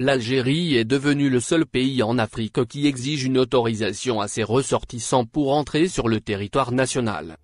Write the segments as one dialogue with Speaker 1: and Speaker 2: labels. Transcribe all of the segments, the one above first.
Speaker 1: l'Algérie est devenue le seul pays en Afrique qui exige une autorisation à ses ressortissants pour entrer sur le territoire national.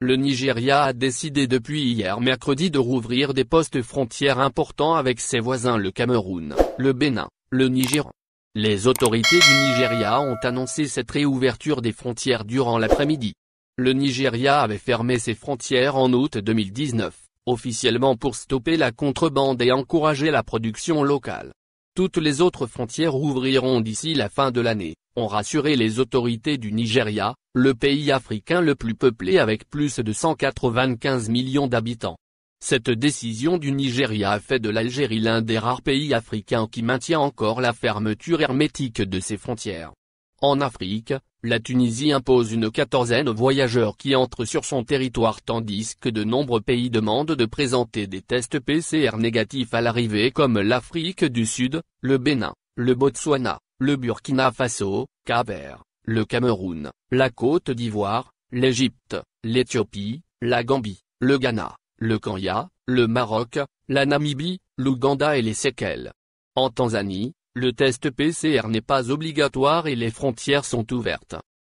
Speaker 1: Le Nigeria a décidé depuis hier mercredi de rouvrir des postes frontières importants avec ses voisins le Cameroun, le Bénin, le Niger, les autorités du Nigeria ont annoncé cette réouverture des frontières durant l'après-midi. Le Nigeria avait fermé ses frontières en août 2019, officiellement pour stopper la contrebande et encourager la production locale. Toutes les autres frontières ouvriront d'ici la fin de l'année, ont rassuré les autorités du Nigeria, le pays africain le plus peuplé avec plus de 195 millions d'habitants. Cette décision du Nigeria a fait de l'Algérie l'un des rares pays africains qui maintient encore la fermeture hermétique de ses frontières. En Afrique, la Tunisie impose une quatorzaine de voyageurs qui entrent sur son territoire tandis que de nombreux pays demandent de présenter des tests PCR négatifs à l'arrivée comme l'Afrique du Sud, le Bénin, le Botswana, le Burkina Faso, Kaver, le Cameroun, la Côte d'Ivoire, l'Égypte, l'Éthiopie, la Gambie, le Ghana, le Kenya, le Maroc, la Namibie, l'Ouganda et les séquelles. En Tanzanie, le test PCR n'est pas obligatoire et les frontières sont ouvertes.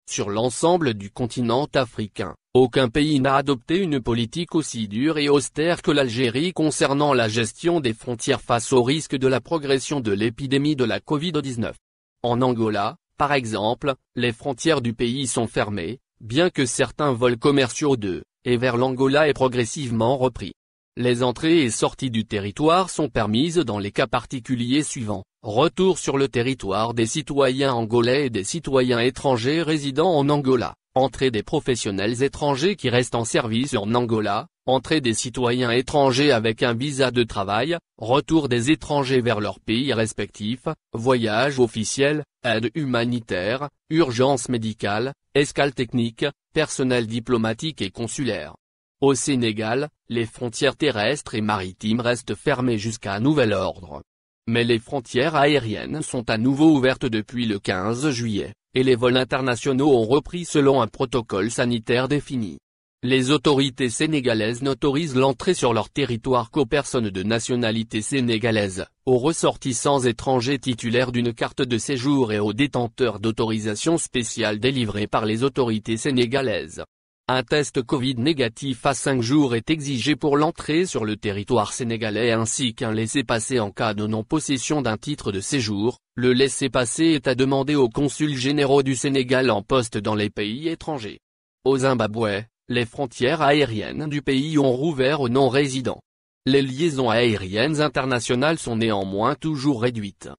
Speaker 1: Sur l'ensemble du continent africain, aucun pays n'a adopté une politique aussi dure et austère que l'Algérie concernant la gestion des frontières face au risque de la progression de l'épidémie de la Covid-19. En Angola, par exemple, les frontières du pays sont fermées, bien que certains vols commerciaux de et vers l'Angola est progressivement repris. Les entrées et sorties du territoire sont permises dans les cas particuliers suivants. Retour sur le territoire des citoyens angolais et des citoyens étrangers résidant en Angola. Entrée des professionnels étrangers qui restent en service en Angola, Entrée des citoyens étrangers avec un visa de travail, retour des étrangers vers leur pays respectifs, voyage officiel, aide humanitaire, urgence médicale, escale technique, personnel diplomatique et consulaire. Au Sénégal, les frontières terrestres et maritimes restent fermées jusqu'à nouvel ordre. Mais les frontières aériennes sont à nouveau ouvertes depuis le 15 juillet, et les vols internationaux ont repris selon un protocole sanitaire défini les autorités sénégalaises n'autorisent l'entrée sur leur territoire qu'aux personnes de nationalité sénégalaise, aux ressortissants étrangers titulaires d'une carte de séjour et aux détenteurs d'autorisation spéciale délivrées par les autorités sénégalaises. Un test Covid négatif à 5 jours est exigé pour l'entrée sur le territoire sénégalais ainsi qu'un laissez-passer en cas de non-possession d'un titre de séjour. Le laissez-passer est à demander aux consuls généraux du Sénégal en poste dans les pays étrangers. Au Zimbabwe, les frontières aériennes du pays ont rouvert aux non-résidents. Les liaisons aériennes internationales sont néanmoins toujours réduites.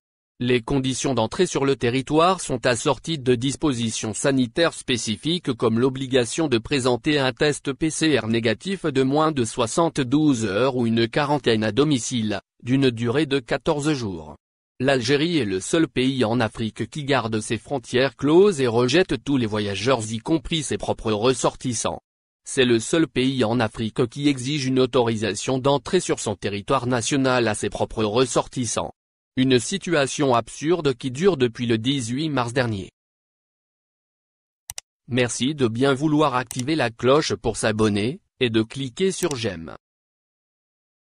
Speaker 1: Les conditions d'entrée sur le territoire sont assorties de dispositions sanitaires spécifiques comme l'obligation de présenter un test PCR négatif de moins de 72 heures ou une quarantaine à domicile, d'une durée de 14 jours. L'Algérie est le seul pays en Afrique qui garde ses frontières closes et rejette tous les voyageurs y compris ses propres ressortissants. C'est le seul pays en Afrique qui exige une autorisation d'entrée sur son territoire national à ses propres ressortissants. Une situation absurde qui dure depuis le 18 mars dernier. Merci de bien vouloir activer la cloche pour s'abonner, et de cliquer sur j'aime.